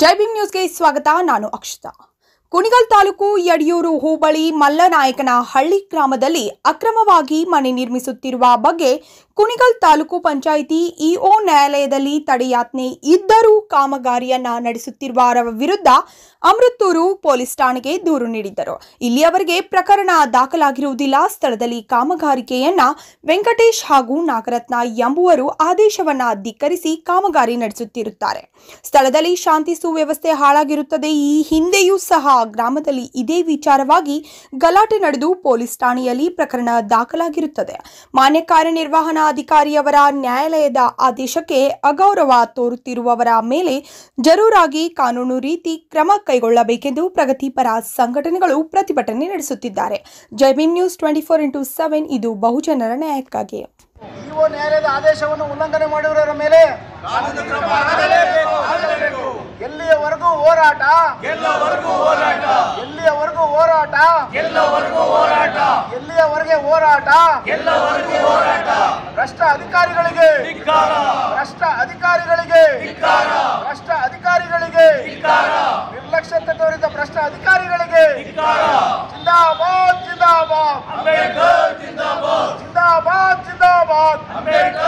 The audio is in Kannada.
ಜೈಬಿಂಗ್ ನ್ಯೂಸ್ಗೆ ಸ್ವಾಗತ ನಾನು ಅಕ್ಷತಾ ಕುಣಿಗಲ್ ತಾಲೂಕು ಯಡಿಯೂರು ಹೋಬಳಿ ಮಲ್ಲನಾಯಕನ ಹಳ್ಳಿ ಗ್ರಾಮದಲ್ಲಿ ಅಕ್ರಮವಾಗಿ ಮನೆ ನಿರ್ಮಿಸುತ್ತಿರುವ ಬಗ್ಗೆ ಕುಣಿಗಲ್ ತಾಲೂಕು ಪಂಚಾಯಿತಿ ಇಒ ನ್ಯಾಯಾಲಯದಲ್ಲಿ ತಡೆಯಾಜ್ಞೆ ಇದ್ದರೂ ಕಾಮಗಾರಿಯನ್ನ ನಡೆಸುತ್ತಿರುವ ವಿರುದ್ಧ ಅಮೃತ್ತೂರು ಪೊಲೀಸ್ ಠಾಣೆಗೆ ದೂರು ನೀಡಿದ್ದರು ಇಲ್ಲಿಯವರೆಗೆ ಪ್ರಕರಣ ದಾಖಲಾಗಿರುವುದಿಲ್ಲ ಸ್ಥಳದಲ್ಲಿ ಕಾಮಗಾರಿಕೆಯನ್ನ ವೆಂಕಟೇಶ್ ಹಾಗೂ ನಾಗರತ್ನ ಎಂಬುವರು ಆದೇಶವನ್ನ ಧಿಕ್ಕರಿಸಿ ಕಾಮಗಾರಿ ನಡೆಸುತ್ತಿರುತ್ತಾರೆ ಸ್ಥಳದಲ್ಲಿ ಶಾಂತಿ ಸುವ್ಯವಸ್ಥೆ ಹಾಳಾಗಿರುತ್ತದೆ ಈ ಹಿಂದೆಯೂ ಸಹ ಗ್ರಾಮದಲ್ಲಿ ಇದೇ ವಿಚಾರವಾಗಿ ಗಲಾಟೆ ನಡೆದು ಪೊಲೀಸ್ ಠಾಣೆಯಲ್ಲಿ ಪ್ರಕರಣ ದಾಖಲಾಗಿರುತ್ತದೆ ಮಾನ್ಯ ಕಾರ್ಯನಿರ್ವಹಣಾಧಿಕಾರಿಯವರ ನ್ಯಾಯಾಲಯದ ಆದೇಶಕ್ಕೆ ಅಗೌರವ ತೋರುತ್ತಿರುವವರ ಮೇಲೆ ಮೇಲೆ ಜರೂರಾಗಿ ಕಾನೂನು ರೀತಿ ಕ್ರಮ ಕೈಗೊಳ್ಳಬೇಕೆಂದು ಪ್ರಗತಿಪರ ಸಂಘಟನೆಗಳು ಪ್ರತಿಭಟನೆ ನಡೆಸುತ್ತಿದ್ದಾರೆ Jai Bhim news twenty four into seven ಇದು ಬಹುಜನರ ನ್ಯಾಯಕ್ಕಾಗಿ ಇಒ ನ್ಯಾಯಾಲಯದ ಆದೇಶವನ್ನು ಉಲ್ಲಂಘನೆ ಮಾಡಿರುವವರ ಮೇಲೆ ಎಲ್ಲಿಯವರೆಗೂ ಹೋರಾಟ ಗೆಲ್ಲವರೆಗೂ ಹೋರಾಟ ಎಲ್ಲಿಯವರೆಗೂ ಹೋರಾಟ ಎಲ್ಲಿಯವರೆಗೆ ಹೋರಾಟ ಭ್ರಷ್ಟ ಅಧಿಕಾರಿಗಳಿಗೆ ಭ್ರಷ್ಟ ಅಧಿಕಾರಿಗಳಿಗೆ ಅಂತ ತೋರಿದ ಭ್ರಷ್ಟ ಅಧಿಕಾರಿಗಳಿಗೆ ಜಿಂದಾಬಾದ್ ಜಿಂದಾಬಾದ್ ಜಿಂದಾಬಾದ್ ಜಿಂದಾಬಾದ್ ಜಿಂದಾಬಾದ್